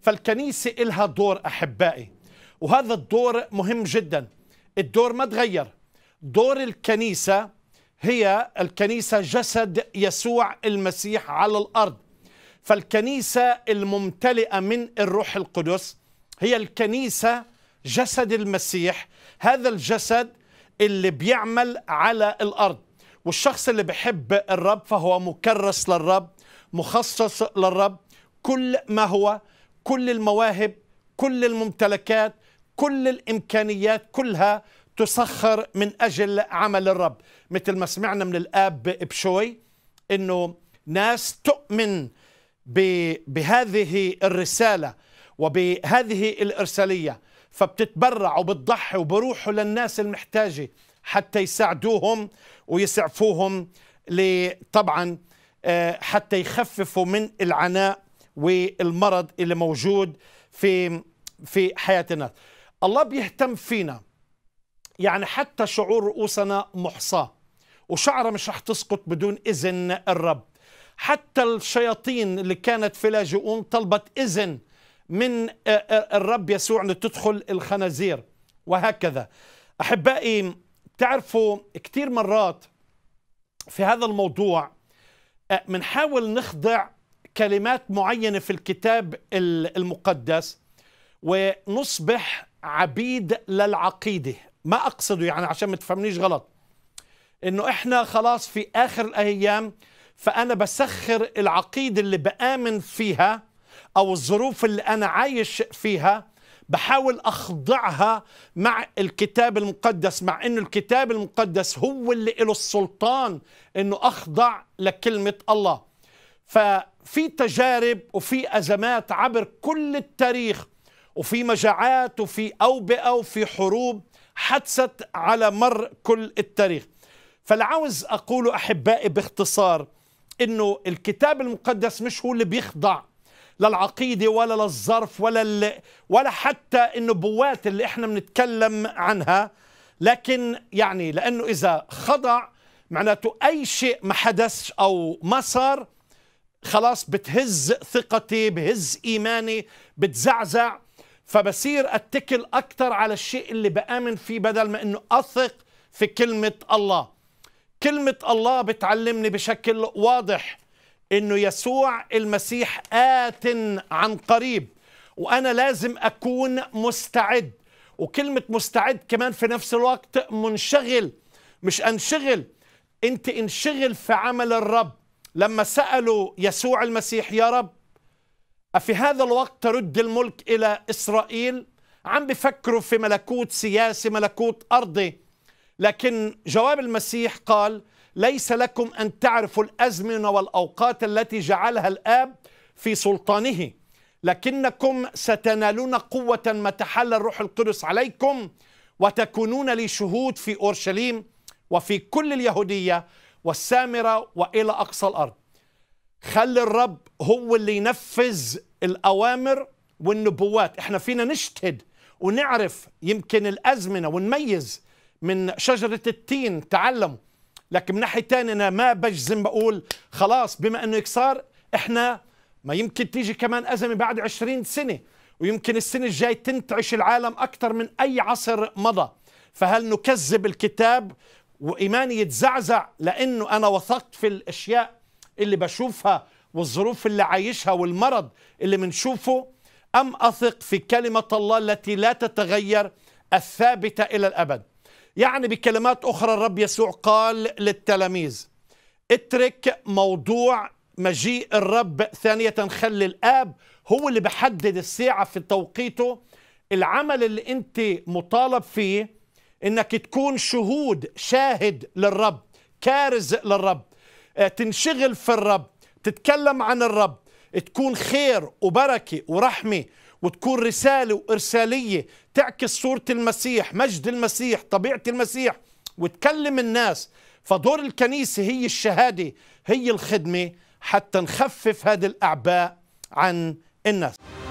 فالكنيسة إلها دور أحبائي وهذا الدور مهم جدا الدور ما تغير دور الكنيسة هي الكنيسة جسد يسوع المسيح على الأرض فالكنيسة الممتلئة من الروح القدس هي الكنيسة جسد المسيح هذا الجسد اللي بيعمل على الأرض والشخص اللي بحب الرب فهو مكرس للرب مخصص للرب كل ما هو كل المواهب كل الممتلكات كل الامكانيات كلها تسخر من اجل عمل الرب مثل ما سمعنا من الاب بشوي انه ناس تؤمن بهذه الرساله وبهذه الارساليه فبتتبرع وبتضحي وبروحوا للناس المحتاجه حتى يساعدوهم ويسعفوهم طبعا آه، حتى يخففوا من العناء والمرض اللي موجود في في حياتنا الله بيهتم فينا يعني حتى شعور رؤوسنا محصاة وشعرة مش رح تسقط بدون إذن الرب حتى الشياطين اللي كانت في لاجئون طلبت إذن من آه، آه، الرب يسوع أن تدخل الخنازير وهكذا أحبائي تعرفوا كثير مرات في هذا الموضوع بنحاول آه، نخضع كلمات معينه في الكتاب المقدس ونصبح عبيد للعقيده ما اقصده يعني عشان ما تفهمنيش غلط انه احنا خلاص في اخر الايام فانا بسخر العقيده اللي بامن فيها او الظروف اللي انا عايش فيها بحاول اخضعها مع الكتاب المقدس مع انه الكتاب المقدس هو اللي له السلطان انه اخضع لكلمه الله ففي تجارب وفي أزمات عبر كل التاريخ وفي مجاعات وفي أوبئة وفي حروب حدثت على مر كل التاريخ فالعاوز أقوله أحبائي باختصار أنه الكتاب المقدس مش هو اللي بيخضع للعقيدة ولا للظرف ولا, ولا حتى النبوات اللي احنا بنتكلم عنها لكن يعني لأنه إذا خضع معناته أي شيء ما حدث أو ما صار خلاص بتهز ثقتي بهز إيماني بتزعزع فبصير أتكل أكثر على الشيء اللي بآمن فيه بدل ما أنه أثق في كلمة الله كلمة الله بتعلمني بشكل واضح أنه يسوع المسيح آت عن قريب وأنا لازم أكون مستعد وكلمة مستعد كمان في نفس الوقت منشغل مش أنشغل أنت انشغل في عمل الرب لما سألوا يسوع المسيح يا رب أفي هذا الوقت ترد الملك إلى إسرائيل عم بفكروا في ملكوت سياسي ملكوت أرضي لكن جواب المسيح قال ليس لكم أن تعرفوا الأزمنة والأوقات التي جعلها الآب في سلطانه لكنكم ستنالون قوة ما تحل الروح القدس عليكم وتكونون لي شهود في أورشليم وفي كل اليهودية والسامرة وإلى أقصى الأرض خلي الرب هو اللي ينفذ الأوامر والنبوات احنا فينا نشتهد ونعرف يمكن الأزمنة ونميز من شجرة التين تعلموا لكن من ناحية تانية أنا ما بجزم بقول خلاص بما أنه يكسار احنا ما يمكن تيجي كمان أزمة بعد عشرين سنة ويمكن السنة الجاي تنتعش العالم أكثر من أي عصر مضى فهل نكذب الكتاب وإيماني يتزعزع لأنه أنا وثقت في الأشياء اللي بشوفها والظروف اللي عايشها والمرض اللي بنشوفه أم أثق في كلمة الله التي لا تتغير الثابتة إلى الأبد يعني بكلمات أخرى الرب يسوع قال للتلاميذ اترك موضوع مجيء الرب ثانية خلي الآب هو اللي بحدد الساعة في توقيته العمل اللي أنت مطالب فيه انك تكون شهود شاهد للرب كارز للرب آه، تنشغل في الرب تتكلم عن الرب تكون خير وبركه ورحمه وتكون رساله وارساليه تعكس صوره المسيح مجد المسيح طبيعه المسيح وتكلم الناس فدور الكنيسه هي الشهاده هي الخدمه حتى نخفف هذه الاعباء عن الناس